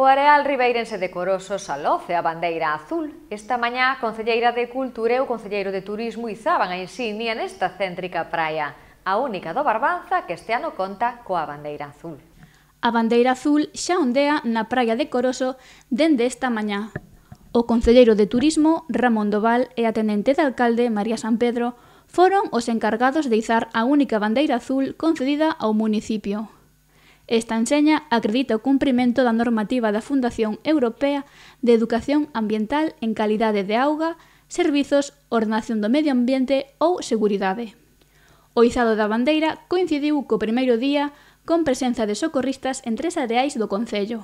O areal ribeirense de Corosos aloce a bandeira azul. Esta mañá, a Concelleira de Cultura e o Concelleiro de Turismo izaban a insignia nesta céntrica praia, a única do Barbanza que este ano conta coa bandeira azul. A bandeira azul xa ondea na praia de Coroso dende esta mañá. O Concelleiro de Turismo, Ramón Doval, e a Tenente de Alcalde, María San Pedro, foron os encargados de izar a única bandeira azul concedida ao municipio. Esta enseña acredita o cumprimento da normativa da Fundación Europea de Educación Ambiental en calidade de auga, servizos, ordenación do medio ambiente ou seguridade. O izado da bandeira coincidiu co primeiro día con presenza de socorristas en tres areais do Concello.